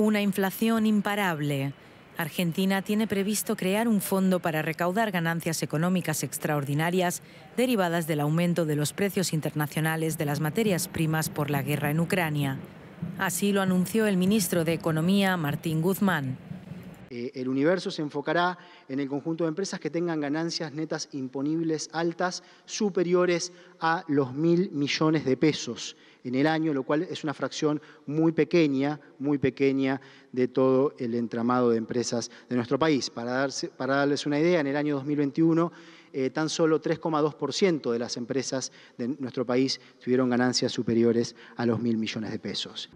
una inflación imparable. Argentina tiene previsto crear un fondo para recaudar ganancias económicas extraordinarias derivadas del aumento de los precios internacionales de las materias primas por la guerra en Ucrania. Así lo anunció el ministro de Economía, Martín Guzmán. Eh, el universo se enfocará en el conjunto de empresas que tengan ganancias netas imponibles altas superiores a los mil millones de pesos en el año, lo cual es una fracción muy pequeña, muy pequeña de todo el entramado de empresas de nuestro país. Para, darles una idea, en el año 2021 eh, tan solo 3,2% de las empresas de nuestro país tuvieron ganancias superiores a los mil millones de pesos.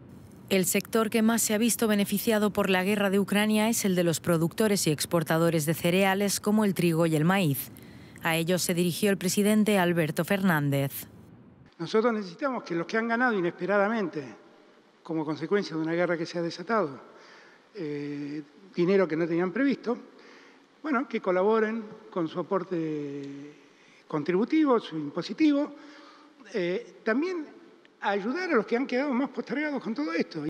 El sector que más se ha visto beneficiado por la guerra de Ucrania es el de los productores y exportadores de cereales como el trigo y el maíz. A ellos se dirigió el presidente Alberto Fernández. Nosotros necesitamos que los que han ganado inesperadamente, como consecuencia de una guerra que se ha desatado, eh, dinero que no tenían previsto, bueno, que colaboren con su aporte contributivo, su impositivo, eh, también ayudar a los que han quedado más postergados con todo esto.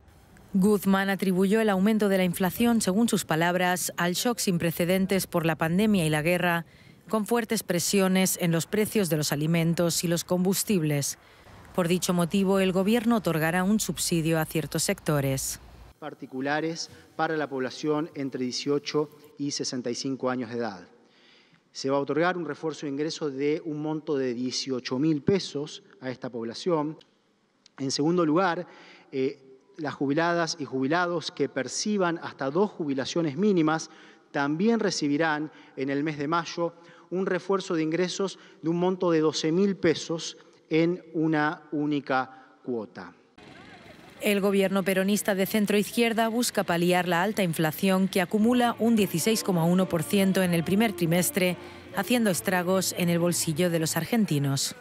Guzmán atribuyó el aumento de la inflación, según sus palabras, al shock sin precedentes por la pandemia y la guerra con fuertes presiones en los precios de los alimentos y los combustibles. Por dicho motivo, el Gobierno otorgará un subsidio a ciertos sectores. Particulares para la población entre 18 y 65 años de edad. Se va a otorgar un refuerzo de ingresos de un monto de 18 mil pesos a esta población. En segundo lugar, eh, las jubiladas y jubilados que perciban hasta dos jubilaciones mínimas también recibirán en el mes de mayo un refuerzo de ingresos de un monto de 12 mil pesos en una única cuota. El gobierno peronista de centro izquierda busca paliar la alta inflación que acumula un 16,1% en el primer trimestre, haciendo estragos en el bolsillo de los argentinos.